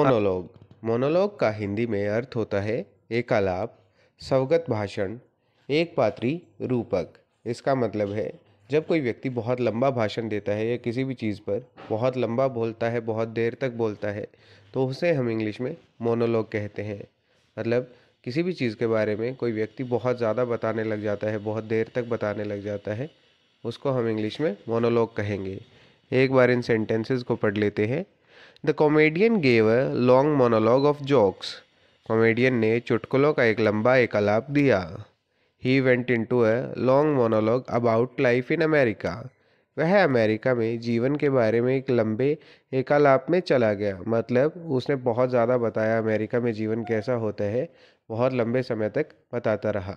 हाँ। Monologue monologue का हिंदी में अर्थ होता है एकालाप स्वगत भाषण एक पात्री रूपक इसका मतलब है जब कोई व्यक्ति बहुत लंबा भाषण देता है या किसी भी चीज़ पर बहुत लंबा बोलता है बहुत देर तक बोलता है तो उसे हम इंग्लिश में मोनोलॉग कहते हैं मतलब किसी भी चीज़ के बारे में कोई व्यक्ति बहुत ज़्यादा बताने लग जाता है बहुत देर तक बताने लग जाता है उसको हम इंग्लिश में मोनोलॉग कहेंगे एक बार इन सेंटेंसेस को पढ़ लेते हैं the comedian gave a long monologue of jokes comedian ने चुटकुलों का एक लंबा एक आलाप दिया he went into a long monologue about life in America वह अमेरिका में जीवन के बारे में एक लंबे एकालाप में चला गया मतलब उसने बहुत ज़्यादा बताया अमेरिका में जीवन कैसा होता है बहुत लंबे समय तक बताता रहा